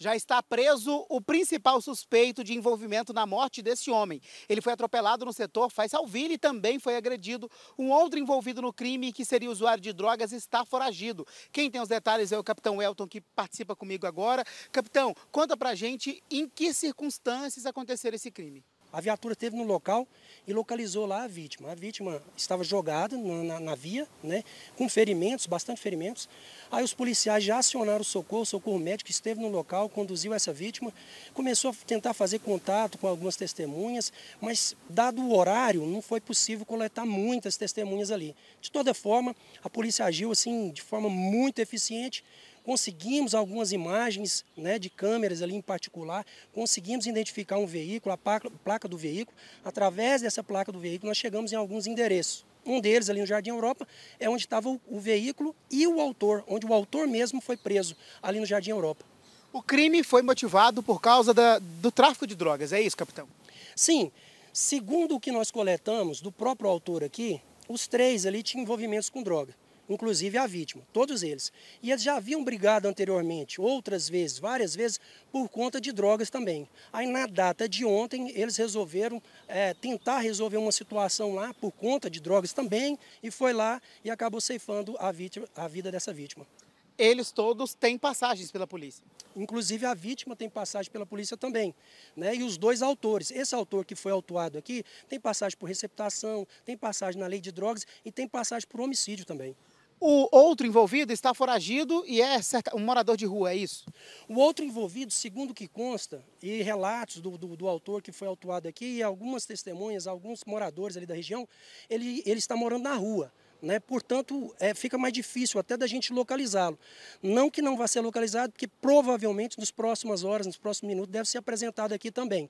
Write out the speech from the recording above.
já está preso o principal suspeito de envolvimento na morte desse homem. Ele foi atropelado no setor Faisalville e também foi agredido. Um outro envolvido no crime, que seria usuário de drogas, está foragido. Quem tem os detalhes é o capitão Elton, que participa comigo agora. Capitão, conta pra gente em que circunstâncias aconteceu esse crime. A viatura esteve no local e localizou lá a vítima. A vítima estava jogada na, na, na, via, né, com ferimentos, bastante ferimentos. Aí os policiais já acionaram o socorro, o socorro médico esteve no local, conduziu essa vítima, começou a tentar fazer contato com algumas testemunhas, mas dado o horário, não foi possível coletar muitas testemunhas ali. De toda forma, a polícia agiu assim de forma muito eficiente, Conseguimos algumas imagens né, de câmeras ali em particular, conseguimos identificar um veículo, a placa do veículo. Através dessa placa do veículo, nós chegamos em alguns endereços. Um deles, ali no Jardim Europa, é onde estava o, o, veículo e o autor, onde o autor mesmo foi preso, ali no Jardim Europa. O crime foi motivado por causa da, do tráfico de drogas, é isso, capitão? Sim. Segundo o que nós coletamos do próprio autor aqui, os três ali tinham envolvimentos com droga inclusive a vítima, todos eles. E eles já haviam brigado anteriormente, outras vezes, várias vezes, por conta de drogas também. Aí na data de ontem, eles resolveram é, tentar resolver uma situação lá por conta de drogas também, e foi lá e acabou ceifando a, vítima, a vida dessa vítima. Eles todos têm passagens pela polícia. Inclusive a vítima tem passagem pela polícia também, né? E os dois autores, esse autor que foi autuado aqui, tem passagem por receptação, tem passagem na lei de drogas e tem passagem por homicídio também. O outro envolvido está foragido e é cerca... um morador de rua, é isso? O outro envolvido, segundo o que consta, e relatos do, do, do, autor que foi autuado aqui, e algumas testemunhas, alguns moradores ali da região, ele, ele está morando na rua. Né? Portanto, é, fica mais difícil até da gente localizá-lo. Não que não vá ser localizado, porque provavelmente nas próximas horas, nos próximos minutos, deve ser apresentado aqui também.